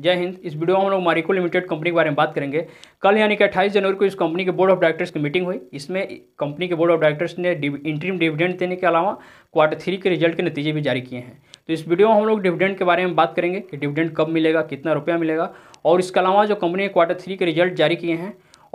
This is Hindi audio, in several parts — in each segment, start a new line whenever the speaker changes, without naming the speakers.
जय हिंद इस वीडियो में हम लोग मारिको लिमिटेड कंपनी के बारे में बात करेंगे कल यानी कि 28 जनवरी को इस कंपनी के बोर्ड ऑफ डायरेक्टर्स की मीटिंग हुई इसमें कंपनी के बोर्ड ऑफ डायरेक्टर्स ने इंट्रीम डिविडेंड देने के अलावा क्वार्टर थ्री के रिजल्ट के नतीजे भी जारी किए हैं तो इस वीडियो में हम लोग डिविडेंड के बारे में बात करेंगे कि डिविडेंड कब मिलेगा कितना रुपया मिलेगा और इसके अलावा जो कंपनी ने क्वार्टर थ्री के रिजल्ट जारी किए हैं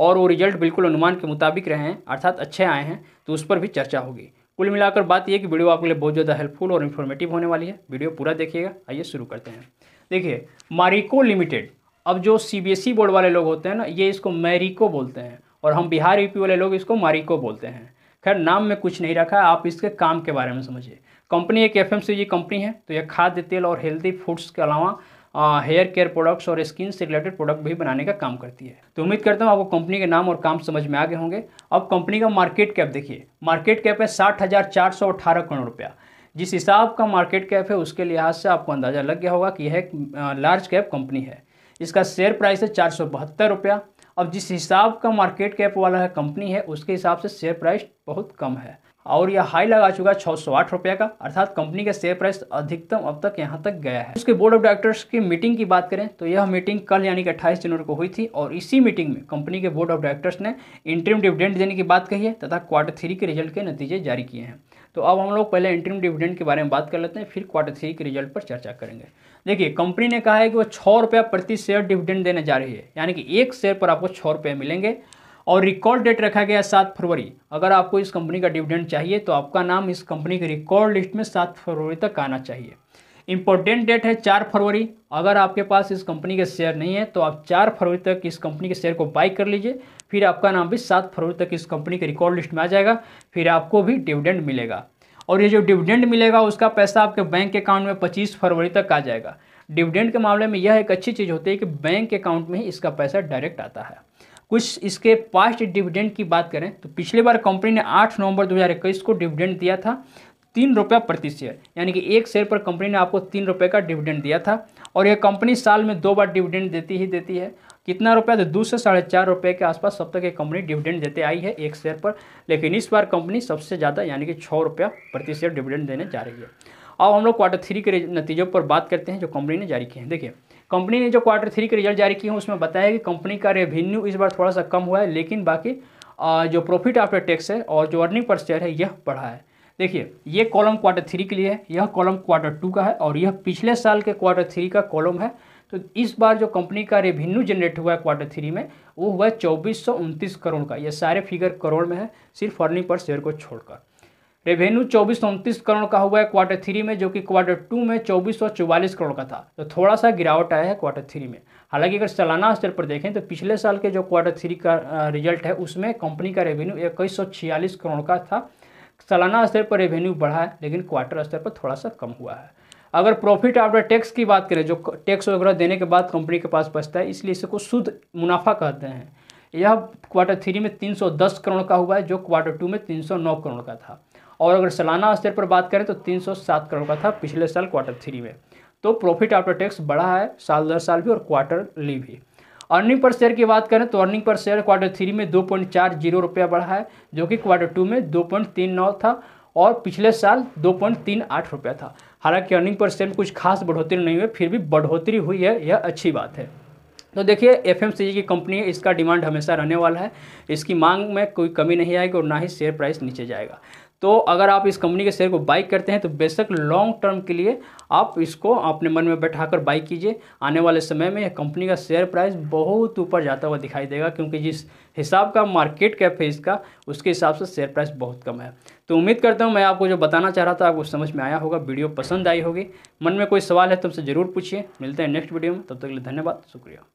और वो रिजल्ट बिल्कुल अनुमान के मुताबिक रहे हैं अर्थात अच्छे आए हैं तो उस पर भी चर्चा होगी कुल मिलाकर बात यह कि वीडियो आपके लिए बहुत ज़्यादा हेल्पफुल और इन्फॉर्मेटिव होने वाली है वीडियो पूरा देखिएगा आइए शुरू करते हैं देखिए मारिको लिमिटेड अब जो सीबीएसई बोर्ड e वाले लोग होते हैं ना ये इसको मैरिको बोलते हैं और हम बिहार यूपी e वाले लोग इसको मारिको बोलते हैं खैर नाम में कुछ नहीं रखा आप इसके काम के बारे में समझिए कंपनी एक एफएमसीजी कंपनी है तो यह खाद्य तेल और हेल्दी फूड्स के अलावा हेयर केयर प्रोडक्ट्स और स्किन से रिलेटेड प्रोडक्ट भी बनाने का काम करती है तो उम्मीद करता हूँ आपको कंपनी के नाम और काम समझ में आगे होंगे अब कंपनी का मार्केट कैप देखिए मार्केट कैप है साठ हज़ार चार सौ करोड़ रुपया जिस हिसाब का मार्केट कैप है उसके लिहाज से आपको अंदाज़ा लग गया होगा कि यह एक लार्ज कैप कंपनी है इसका शेयर प्राइस है चार सौ बहत्तर रुपया अब जिस हिसाब का मार्केट कैप वाला है कंपनी है उसके हिसाब से शेयर प्राइस बहुत कम है और यह हाई लगा चुका है छः सौ आठ रुपये का अर्थात कंपनी का शेयर प्राइस अधिकतम अब तक यहाँ तक गया है उसके बोर्ड ऑफ डायरेक्टर्स की मीटिंग की बात करें तो यह मीटिंग कल यानी कि अट्ठाईस जनवरी को हुई थी और इसी मीटिंग में कंपनी के बोर्ड ऑफ डायरेक्टर्स ने इंटरम डिविडेंड देने की बात कही है तथा क्वार्टर थ्री के रिजल्ट के नतीजे जारी किए हैं तो अब हम लोग पहले इंटरम डिविडेंड के बारे में बात कर लेते हैं फिर क्वार्टर थ्री के रिजल्ट पर चर्चा करेंगे देखिए कंपनी ने कहा है कि वो छः रुपया प्रति शेयर डिविडेंड देने जा रही है यानी कि एक शेयर पर आपको छः रुपये मिलेंगे और रिकॉर्ड डेट रखा गया सात फरवरी अगर आपको इस कंपनी का डिविडेंड चाहिए तो आपका नाम इस कंपनी के रिकॉर्ड लिस्ट में सात फरवरी तक आना चाहिए इंपॉर्टेंट डेट है चार फरवरी अगर आपके पास इस कंपनी के शेयर नहीं है तो आप चार फरवरी तक इस कंपनी के शेयर को बाई कर लीजिए फिर आपका नाम भी सात फरवरी तक इस कंपनी के रिकॉर्ड लिस्ट में आ जाएगा फिर आपको भी डिविडेंड मिलेगा और ये जो डिविडेंड मिलेगा उसका पैसा आपके बैंक अकाउंट में पच्चीस फरवरी तक आ जाएगा डिविडेंड के मामले में यह एक अच्छी चीज़ होती है कि बैंक अकाउंट में ही इसका पैसा डायरेक्ट आता है कुछ इसके पास्ट डिविडेंड की बात करें तो पिछली बार कंपनी ने 8 नवंबर 2021 को डिविडेंड दिया था तीन रुपया प्रति शेयर यानी कि एक शेयर पर कंपनी ने आपको तीन रुपये का डिविडेंड दिया था और यह कंपनी साल में दो बार डिविडेंड देती ही देती है कितना रुपया तो दो से साढ़े चार रुपये के आसपास सब तक ये कंपनी डिविडेंड देते आई है एक शेयर पर लेकिन इस बार कंपनी सबसे ज़्यादा यानी कि छः रुपया प्रति शेयर डिविडेंड देने जा रही है अब हम लोग क्वार्टर थ्री के नतीजों पर बात करते हैं जो कंपनी ने जारी किए हैं देखिए कंपनी ने जो क्वार्टर थ्री के रिजल्ट जारी किए हैं उसमें बताया कि कंपनी का रेवेन्यू इस बार थोड़ा सा कम हुआ है लेकिन बाकी जो प्रॉफिट आफ्टर टैक्स है और जो अर्निंग पर शेयर है यह बढ़ा है देखिए ये कॉलम क्वार्टर थ्री के लिए है यह कॉलम क्वार्टर टू का है और यह पिछले साल के क्वार्टर थ्री का कॉलम है तो इस बार जो कंपनी का रेवेन्यू जनरेट हुआ है क्वार्टर थ्री में वो हुआ है चौबीस करोड़ का ये सारे फिगर करोड़ में है सिर्फ अर्निंग पर शेयर को छोड़कर रेवेन्यू चौबीस सौ उनतीस करोड़ का हुआ है क्वार्टर थ्री में जो कि क्वार्टर टू में चौबीस सौ चौवालीस करोड़ का था तो थोड़ा सा गिरावट आया है क्वार्टर थ्री में हालांकि अगर सालाना स्तर पर देखें तो पिछले साल के जो क्वार्टर थ्री का रिजल्ट है उसमें कंपनी का रेवेन्यू इक्कीस सौ छियालीस करोड़ का था सालाना स्तर पर रेवेन्यू बढ़ा है लेकिन क्वार्टर स्तर पर थोड़ा सा कम हुआ है अगर प्रॉफिट आफ्टर टैक्स की बात करें जो टैक्स वगैरह देने के बाद कंपनी के पास बचता है इसलिए इसको शुद्ध मुनाफा कहते हैं यह क्वार्टर थ्री में 310 करोड़ का हुआ है जो क्वार्टर टू में 309 करोड़ का था और अगर सालाना स्तर पर बात करें तो 307 करोड़ का था पिछले साल क्वार्टर थ्री में तो प्रॉफिट आफ्टर टैक्स बढ़ा है साल दर साल भी और क्वार्टरली भी अर्निंग पर शेयर की बात करें तो earning per share quarter three में दो पॉइंट चार जीरो रुपया बढ़ा है जो कि क्वार्टर टू में दो पॉइंट तीन नौ था और पिछले साल दो पॉइंट तीन आठ रुपया था हालांकि अर्निंग पर शेयर में कुछ खास बढ़ोतरी नहीं हुई फिर भी बढ़ोतरी हुई है यह अच्छी बात है तो देखिए एफ की कंपनी है इसका डिमांड हमेशा रहने वाला है इसकी मांग में कोई कमी नहीं आएगी और ना ही शेयर प्राइस नीचे जाएगा तो अगर आप इस कंपनी के शेयर को बाइक करते हैं तो बेशक लॉन्ग टर्म के लिए आप इसको अपने मन में बैठाकर बाई कीजिए आने वाले समय में यह कंपनी का शेयर प्राइस बहुत ऊपर जाता हुआ दिखाई देगा क्योंकि जिस हिसाब का मार्केट कैप है इसका उसके हिसाब से शेयर प्राइस बहुत कम है तो उम्मीद करता हूँ मैं आपको जो बताना चाह रहा था आपको समझ में आया होगा वीडियो पसंद आई होगी मन में कोई सवाल है तो उनसे ज़रूर पूछिए मिलते हैं नेक्स्ट वीडियो में तब तक के लिए धन्यवाद शुक्रिया